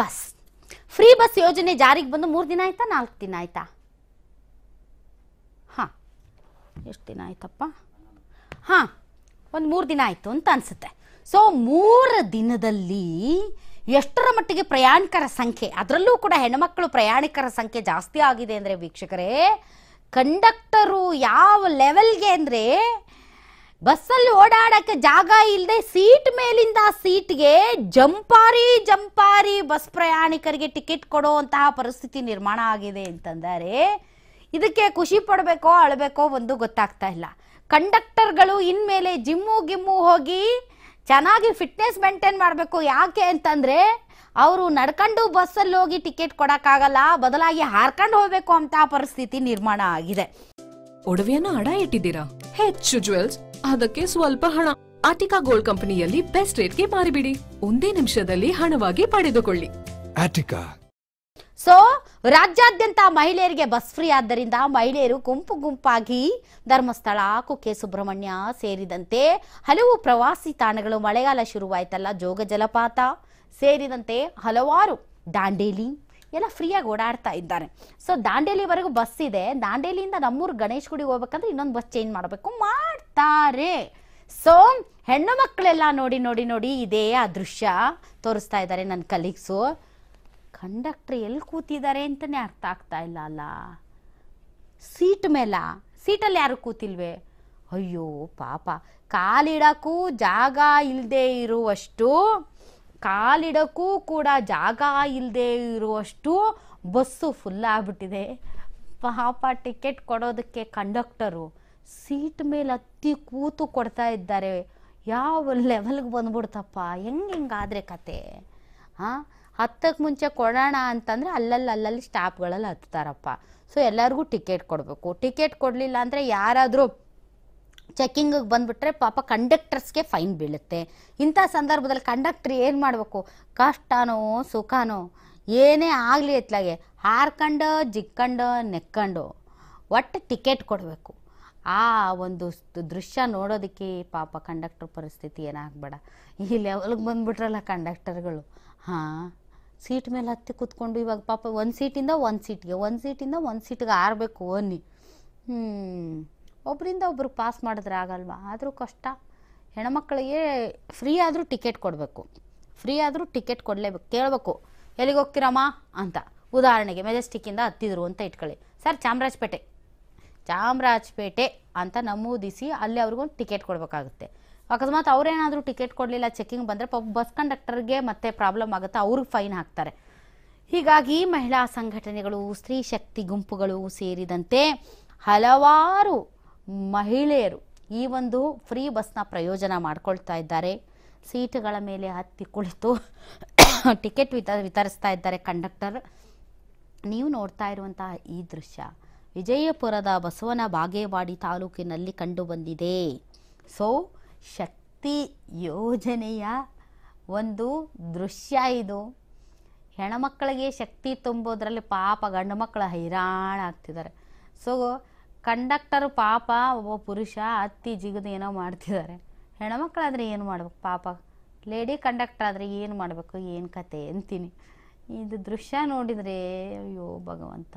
bus free bus ಯೋಜನೆ ಜಾರಿಗೆ ಬಂದು ಮೂರು ದಿನ ಆಯ್ತಾ ನಾಲ್ಕು ದಿನ ಆಯ್ತಾ ಹಾಂ ಎಷ್ಟು ದಿನ ಆಯ್ತಪ್ಪ ಹಾಂ ಒಂದು ಮೂರು ದಿನ ಆಯಿತು ಅಂತ ಅನಿಸುತ್ತೆ ಸೊ ಮೂರು ದಿನದಲ್ಲಿ ಎಷ್ಟರ ಮಟ್ಟಿಗೆ ಪ್ರಯಾಣಿಕರ ಸಂಖ್ಯೆ ಅದರಲ್ಲೂ ಕೂಡ ಹೆಣ್ಮಕ್ಳು ಪ್ರಯಾಣಿಕರ ಸಂಖ್ಯೆ ಜಾಸ್ತಿ ಆಗಿದೆ ಅಂದರೆ ವೀಕ್ಷಕರೇ ಕಂಡಕ್ಟರು ಯಾವ ಲೆವೆಲ್ಗೆ ಅಂದರೆ ಬಸ್ಸಲ್ಲಿ ಓಡಾಡಕ್ಕೆ ಜಾಗ ಇಲ್ಲದೆ ಸೀಟ್ ಮೇಲಿಂದ ಸೀಟ್ಗೆ ಜಂಪಾರಿ ಜಂಪಾರಿ ಬಸ್ ಪ್ರಯಾಣಿಕರಿಗೆ ಟಿಕೆಟ್ ಕೊಡುವಂತಹ ಪರಿಸ್ಥಿತಿ ನಿರ್ಮಾಣ ಆಗಿದೆ ಅಂತಂದರೆ ಇದಕ್ಕೆ ಖುಷಿ ಪಡಬೇಕೋ ಅಳಬೇಕೋ ಒಂದು ಗೊತ್ತಾಗ್ತಾ ಇಲ್ಲ ಕಂಡಕ್ಟರ್ಗಳು ಇನ್ಮೇಲೆ ಜಿಮ್ಮು ಗಿಮ್ಮು ಹೋಗಿ ಚೆನ್ನಾಗಿ ಫಿಟ್ನೆಸ್ ಮೇಂಟೈನ್ ಮಾಡಬೇಕು ಯಾಕೆ ಅಂತಂದರೆ ಅವರು ನಡ್ಕೊಂಡು ಬಸ್ಸಲ್ಲಿ ಹೋಗಿ ಟಿಕೆಟ್ ಕೊಡೋಕ್ಕಾಗಲ್ಲ ಬದಲಾಗಿ ಹಾರ್ಕೊಂಡು ಹೋಗಬೇಕು ಅಂತ ಪರಿಸ್ಥಿತಿ ನಿರ್ಮಾಣ ಆಗಿದೆ ಒಡವೆಯನ್ನು ಅಡ ಇಟ್ಟಿದ್ದೀರಾ ಹೆಚ್ಚು ಜ್ಯುವೆಲ್ಸ್ ಅದಕ್ಕೆ ಸ್ವಲ್ಪ ಹಣ ಆಟಿಕಾ ಗೋಲ್ಡ್ ಕಂಪನಿಯಲ್ಲಿ ಬೆಸ್ಟ್ ರೇಟ್ಗೆ ಮಾರಿಬಿಡಿ ಒಂದೇ ನಿಮಿಷದಲ್ಲಿ ಹಣವಾಗಿ ಪಡೆದುಕೊಳ್ಳಿ ಆಟಿಕಾ ಸೊ ರಾಜ್ಯಾದ್ಯಂತ ಮಹಿಳೆಯರಿಗೆ ಬಸ್ ಫ್ರೀ ಆದ್ದರಿಂದ ಮಹಿಳೆಯರು ಗುಂಪು ಗುಂಪಾಗಿ ಧರ್ಮಸ್ಥಳ ಕುಕ್ಕೆ ಸುಬ್ರಹ್ಮಣ್ಯ ಸೇರಿದಂತೆ ಹಲವು ಪ್ರವಾಸಿ ತಾಣಗಳು ಮಳೆಗಾಲ ಶುರುವಾಯ್ತಲ್ಲ ಜೋಗ ಜಲಪಾತ ಸೇರಿದಂತೆ ಹಲವಾರು ದಾಂಡೇಲಿ ಎಲ್ಲ ಫ್ರೀಯಾಗಿ ಓಡಾಡ್ತಾ ಇದ್ದಾರೆ ಸೊ ದಾಂಡೇಲಿವರೆಗೂ ಬಸ್ ಇದೆ ದಾಂಡೇಲಿಯಿಂದ ನಮ್ಮೂರು ಗಣೇಶ್ ಗುಡಿಗೆ ಹೋಗ್ಬೇಕಂದ್ರೆ ಇನ್ನೊಂದು ಬಸ್ ಚೇಂಜ್ ಮಾಡಬೇಕು ಮಾಡಿ ಬರ್ತಾರೆ ಸೊ ಹೆಣ್ಣು ಮಕ್ಕಳೆಲ್ಲ ನೋಡಿ ನೋಡಿ ನೋಡಿ ಇದೇ ಆ ದೃಶ್ಯ ತೋರಿಸ್ತಾ ಇದ್ದಾರೆ ನನ್ನ ಕಲೀಗ್ಸು ಕಂಡಕ್ಟರ್ ಎಲ್ಲಿ ಕೂತಿದ್ದಾರೆ ಅಂತಲೇ ಅರ್ಥ ಆಗ್ತಾ ಇಲ್ಲ ಅಲ್ಲ ಸೀಟ್ ಮೇಲ ಸೀಟಲ್ಲಿ ಯಾರು ಕೂತಿಲ್ವೇ ಅಯ್ಯೋ ಪಾಪ ಕಾಲಿಡೋಕ್ಕೂ ಜಾಗ ಇಲ್ಲದೆ ಇರುವಷ್ಟು ಕಾಲಿಡೋಕ್ಕೂ ಕೂಡ ಜಾಗ ಇಲ್ಲದೆ ಇರುವಷ್ಟು ಬಸ್ಸು ಫುಲ್ ಆಗ್ಬಿಟ್ಟಿದೆ ಪಾಪ ಟಿಕೆಟ್ ಕೊಡೋದಕ್ಕೆ ಕಂಡಕ್ಟರು ಸೀಟ್ ಮೇಲೆ ಹತ್ತಿ ಕೂತು ಕೊಡ್ತಾ ಇದ್ದಾರೆ ಯಾವ ಲೆವೆಲ್ಗೆ ಬಂದ್ಬಿಡ್ತಪ್ಪ ಹೆಂಗೆ ಹೆಂಗಾದರೆ ಕತೆ ಹಾಂ ಹತ್ತಕ್ಕೆ ಮುಂಚೆ ಕೊಡೋಣ ಅಂತಂದರೆ ಅಲ್ಲಲ್ಲಿ ಅಲ್ಲಲ್ಲಿ ಸ್ಟಾಪ್ಗಳಲ್ಲಿ ಹತ್ತಾರಪ್ಪ ಸೊ ಎಲ್ಲರಿಗೂ ಟಿಕೆಟ್ ಕೊಡಬೇಕು ಟಿಕೆಟ್ ಕೊಡಲಿಲ್ಲ ಅಂದರೆ ಯಾರಾದರೂ ಚೆಕ್ಕಿಂಗಿಗೆ ಬಂದುಬಿಟ್ರೆ ಪಾಪ ಕಂಡಕ್ಟರ್ಸ್ಗೆ ಫೈನ್ ಬೀಳುತ್ತೆ ಇಂಥ ಸಂದರ್ಭದಲ್ಲಿ ಕಂಡಕ್ಟ್ರ್ ಏನು ಮಾಡಬೇಕು ಕಷ್ಟನೋ ಸುಖನೋ ಏನೇ ಆಗಲಿ ಎತ್ತಲಾಗೆ ಹಾರ್ಕಂಡು ಜಿಕ್ಕಂಡು ನೆಕ್ಕಂಡು ಒಟ್ಟು ಟಿಕೆಟ್ ಕೊಡಬೇಕು ಆ ಒಂದು ದೃಶ್ಯ ನೋಡೋದಕ್ಕೆ ಪಾಪ ಕಂಡಕ್ಟರ್ ಪರಿಸ್ಥಿತಿ ಏನಾಗಬೇಡ ಈ ಲೆವೆಲ್ಗೆ ಬಂದುಬಿಟ್ರಲ್ಲ ಕಂಡಕ್ಟರ್ಗಳು ಹಾಂ ಸೀಟ್ ಮೇಲೆ ಹತ್ತಿ ಕೂತ್ಕೊಂಡು ಇವಾಗ ಪಾಪ ಒಂದು ಸೀಟಿಂದ ಒಂದು ಸೀಟ್ಗೆ ಒಂದು ಸೀಟಿಂದ ಒಂದು ಸೀಟ್ಗೆ ಆರಬೇಕು ಅನ್ನಿ ಹ್ಞೂ ಒಬ್ಬರಿಂದ ಒಬ್ರು ಪಾಸ್ ಮಾಡಿದ್ರೆ ಆಗಲ್ವಾ ಆದರೂ ಕಷ್ಟ ಹೆಣ್ಮಕ್ಳಿಗೆ ಫ್ರೀ ಆದರೂ ಟಿಕೆಟ್ ಕೊಡಬೇಕು ಫ್ರೀ ಆದರೂ ಟಿಕೆಟ್ ಕೊಡಲೇಬೇಕು ಕೇಳಬೇಕು ಎಲ್ಲಿಗೆ ಹೋಗ್ತೀರಮ್ಮ ಅಂತ ಉದಾಹರಣೆಗೆ ಮೆಜೆಸ್ಟಿಕ್ಕಿಂದ ಹತ್ತಿದ್ರು ಅಂತ ಇಟ್ಕೊಳ್ಳಿ ಸರ್ ಚಾಮರಾಜಪೇಟೆ ಚಾಮರಾಜಪೇಟೆ ಅಂತ ನಮೂದಿಸಿ ಅಲ್ಲಿ ಅವ್ರಿಗೊಂದು ಟಿಕೆಟ್ ಕೊಡಬೇಕಾಗುತ್ತೆ ಅಕಸ್ಮಾತ್ ಅವರೇನಾದರೂ ಟಿಕೆಟ್ ಕೊಡಲಿಲ್ಲ ಚೆಕಿಂಗ್ ಬಂದರೆ ಪಾಪ ಬಸ್ ಕಂಡಕ್ಟರ್ಗೆ ಮತ್ತೆ ಪ್ರಾಬ್ಲಮ್ ಆಗುತ್ತೆ ಅವ್ರಿಗೆ ಫೈನ್ ಹಾಕ್ತಾರೆ ಹೀಗಾಗಿ ಮಹಿಳಾ ಸಂಘಟನೆಗಳು ಸ್ತ್ರೀ ಶಕ್ತಿ ಗುಂಪುಗಳು ಸೇರಿದಂತೆ ಹಲವಾರು ಮಹಿಳೆಯರು ಈ ಒಂದು ಫ್ರೀ ಬಸ್ನ ಪ್ರಯೋಜನ ಮಾಡ್ಕೊಳ್ತಾ ಇದ್ದಾರೆ ಸೀಟುಗಳ ಮೇಲೆ ಹತ್ತಿ ಕುಳಿತು ಟಿಕೆಟ್ ವಿತ ವಿತರಿಸ್ತಾ ಇದ್ದಾರೆ ಕಂಡಕ್ಟರ್ ನೀವು ನೋಡ್ತಾ ಇರುವಂತಹ ಈ ದೃಶ್ಯ ವಿಜಯಪುರದ ಬಸವನ ಬಾಗೇವಾಡಿ ತಾಲೂಕಿನಲ್ಲಿ ಕಂಡುಬಂದಿದೆ ಸೊ ಶಕ್ತಿ ಯೋಜನೆಯ ಒಂದು ದೃಶ್ಯ ಇದು ಹೆಣ್ಮಕ್ಳಿಗೆ ಶಕ್ತಿ ತುಂಬೋದ್ರಲ್ಲಿ ಪಾಪ ಗಂಡು ಮಕ್ಕಳು ಹೈರಾಣ ಆಗ್ತಿದ್ದಾರೆ ಸೊ ಕಂಡಕ್ಟರು ಪಾಪ ಒಬ್ಬ ಪುರುಷ ಅತ್ತಿ ಜಿಗಿದು ಏನೋ ಮಾಡ್ತಿದ್ದಾರೆ ಹೆಣ್ಮಕ್ಳಾದರೆ ಏನು ಮಾಡ್ಬೇಕು ಪಾಪ ಲೇಡಿ ಕಂಡಕ್ಟರ್ ಆದರೆ ಏನು ಮಾಡಬೇಕು ಏನು ಕತೆ ಅಂತೀನಿ ಇದು ದೃಶ್ಯ ನೋಡಿದರೆ ಅಯ್ಯೋ ಭಗವಂತ